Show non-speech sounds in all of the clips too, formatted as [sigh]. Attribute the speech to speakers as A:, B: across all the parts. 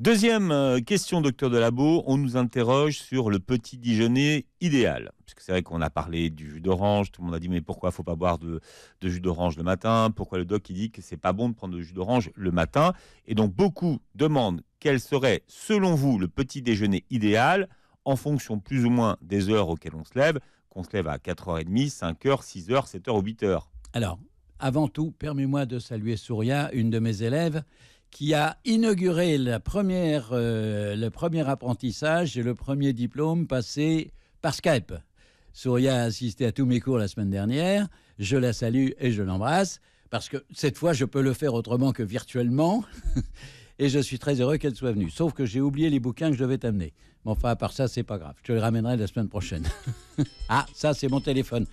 A: Deuxième euh, question, docteur Delabo, on nous interroge sur le petit déjeuner idéal. Puisque c'est vrai qu'on a parlé du jus d'orange, tout le monde a dit mais pourquoi faut pas boire de, jus d'orange le matin Pourquoi le doc il dit que c'est pas bon de prendre du jus d'orange le matin Et donc beaucoup demandent quel serait selon vous le petit déjeuner idéal en fonction plus ou moins des heures auxquelles on se lève, qu'on se lève à 4h30, 5h, 6h, 7h ou 8h.
B: Alors, avant tout, permets-moi de saluer Souria, une de mes élèves, qui a inauguré la première, euh, le premier apprentissage et le premier diplôme passé par Skype. Souria a assisté à tous mes cours la semaine dernière. Je la salue et je l'embrasse parce que cette fois, je peux le faire autrement que virtuellement. [laughs] et je suis très heureux qu'elle soit venue. Sauf que j'ai oublié les bouquins que je devais t'amener. Mais enfin, à part ça, c'est pas grave. Je te les ramènerai la semaine prochaine. [laughs] ah, ça, c'est mon téléphone.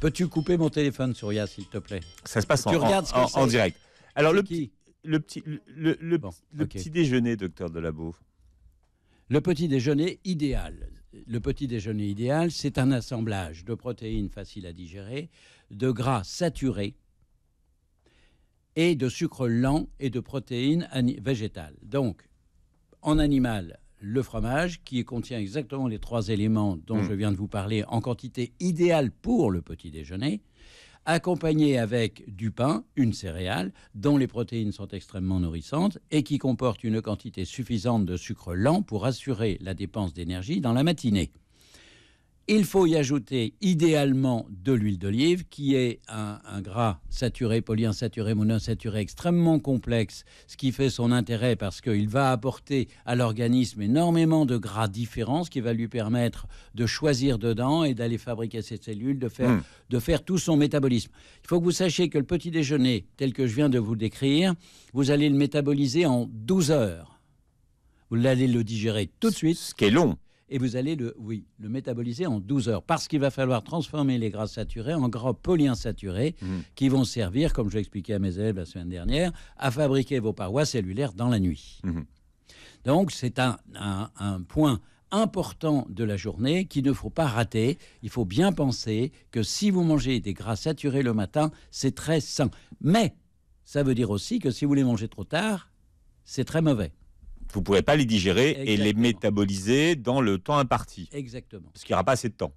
B: Peux-tu couper mon téléphone, Souria, s'il te plaît Ça se passe tu en, en, en direct. Alors, le, qui le petit, le, petit déjeuner, docteur Delabou. Le petit déjeuner idéal. Le petit déjeuner idéal, c'est un assemblage de protéines faciles à digérer, de gras saturés et de sucre lent et de protéines végétales. Donc, en animal, le fromage qui contient exactement les trois éléments dont hmm. je viens de vous parler en quantité idéale pour le petit déjeuner accompagné avec du pain, une céréale, dont les protéines sont extrêmement nourrissantes et qui comporte une quantité suffisante de sucre lent pour assurer la dépense d'énergie dans la matinée. Il faut y ajouter idéalement de l'huile d'olive, qui est un, gras saturé, polyinsaturé, monoinsaturé extrêmement complexe, ce qui fait son intérêt parce qu'il va apporter à l'organisme énormément de gras différents, ce qui va lui permettre de choisir dedans et d'aller fabriquer ses cellules, de faire, hmm. de faire tout son métabolisme. Il faut que vous sachiez que le petit déjeuner, tel que je viens de vous décrire, vous allez le métaboliser en 12 heures. Vous allez le digérer tout de suite. Ce qui est long et vous allez le, oui, le métaboliser en 12 heures parce qu'il va falloir transformer les gras saturés en gras polyinsaturés mmh. qui vont servir, comme je expliqué à mes élèves la semaine dernière, à fabriquer vos parois cellulaires dans la nuit. Mmh. Donc c'est un, un point important de la journée qu'il ne faut pas rater. Il faut bien penser que si vous mangez des gras saturés le matin, c'est très sain. Mais ça veut dire aussi que si vous les mangez trop tard, c'est très mauvais
A: vous ne pourrez pas les digérer et les métaboliser dans le temps imparti. Exactement. Parce qu'il n'y aura pas assez de temps.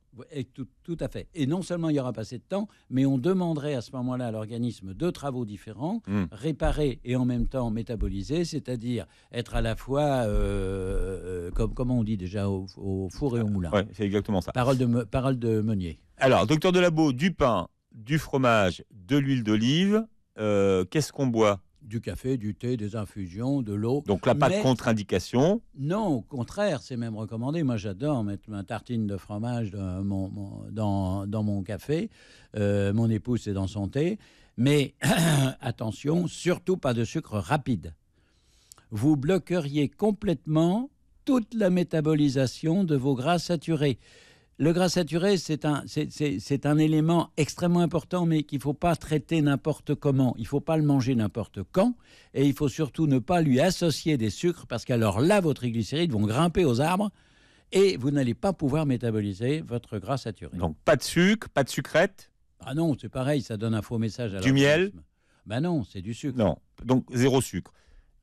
B: tout, à fait. Et non seulement il n'y aura pas assez de temps, mais on demanderait à ce moment-là à l'organisme deux travaux différents, hmm. réparer et en même temps métaboliser, c'est-à-dire être à la fois, euh, euh, comme, comment on dit déjà, au, four et au moulin. c'est exactement ça. Parole de, Meunier.
A: Alors, docteur l'abo, du pain, du fromage, de l'huile d'olive, euh, qu'est-ce qu'on boit du café, du thé, des infusions, de l'eau. Donc là, pas de contre-indication
B: Non, au contraire, c'est même recommandé. Moi, j'adore mettre ma tartine de fromage dans mon, café. Euh, mon épouse, est dans son thé. Mais [clears throat] attention, surtout pas de sucre rapide. Vous bloqueriez complètement toute la métabolisation de vos gras saturés le gras saturé, c'est un, élément extrêmement important, mais qu'il ne faut pas traiter n'importe comment. Il ne faut pas le manger n'importe quand. Et il faut surtout ne pas lui associer des sucres, parce qu'alors là, vos triglycérides vont grimper aux arbres et vous n'allez pas pouvoir métaboliser votre gras saturé. Donc pas de sucre, pas de sucrète Ah non, c'est pareil, ça donne un faux message Du miel Ben non, c'est du sucre. Non, donc zéro sucre.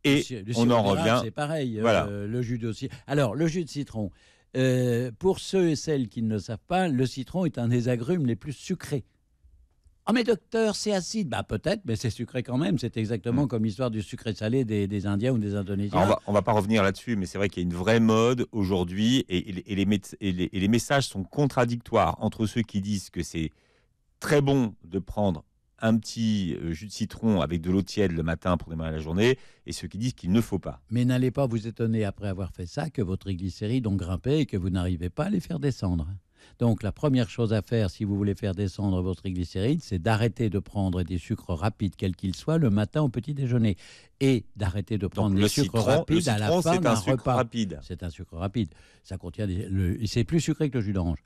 B: Et on en revient. C'est pareil, euh, voilà. le jus de citron. Alors, le jus de citron, euh, pour ceux et celles qui ne le savent pas, le citron est un des agrumes les plus sucrés. Ah mais docteur, c'est acide. Bah peut-être, mais c'est sucré quand même. C'est exactement hmm. comme l'histoire du sucré salé des, Indiens ou des Indonésiens.
A: on va, va pas revenir là-dessus, mais c'est vrai qu'il y a une vraie mode aujourd'hui et les messages sont contradictoires entre ceux qui disent que c'est très bon de prendre un petit euh, jus de citron avec de l'eau tiède le matin pour démarrer la journée, et ceux qui disent qu'il ne faut
B: pas. Mais n'allez pas vous étonner après avoir fait ça que votre triglycérides ont grimpé et que vous n'arrivez pas à les faire descendre. Donc la première chose à faire si vous voulez faire descendre votre triglycérides, c'est d'arrêter de prendre des sucres rapides, quels qu'ils soient, le matin au petit déjeuner. Et d'arrêter de prendre des le sucres citron, rapides à la fin C'est un sucre rapide. Ça contient des, le, c'est plus sucré que le jus d'orange.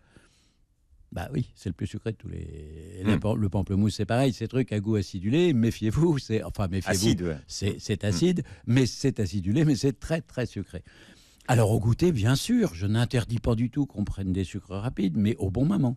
B: Bah oui, c'est le plus sucré de tous les. Hmm. le pamplemousse, c'est pareil, ces trucs à goût acidulé, méfiez-vous, c'est. Enfin, méfiez-vous. Acide, C'est hmm. acide, mais c'est acidulé, mais c'est très, très sucré. Alors, au goûter, bien sûr, je n'interdis pas du tout qu'on prenne des sucres rapides, mais au bon moment.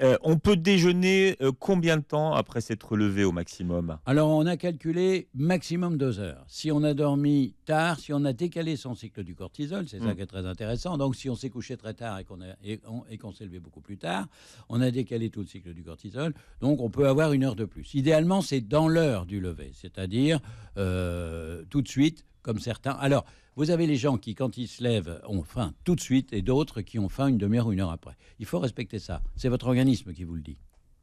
B: Euh, on peut déjeuner euh, combien de temps après s'être levé au maximum Alors, on a calculé maximum deux heures. Si on a dormi tard, si on a décalé son cycle du cortisol, c'est ça mm. qui est très intéressant. Donc, si on s'est couché très tard et qu'on s'est levé beaucoup plus tard, on a décalé tout le cycle du cortisol. Donc, on peut avoir une heure de plus. Idéalement, c'est dans l'heure du lever, c'est-à-dire euh, tout de suite comme certains. Alors, vous avez les gens qui, quand ils se lèvent, ont faim tout de suite, et d'autres qui ont faim une demi-heure ou une heure après. Il faut respecter ça. C'est votre organisme qui vous le dit.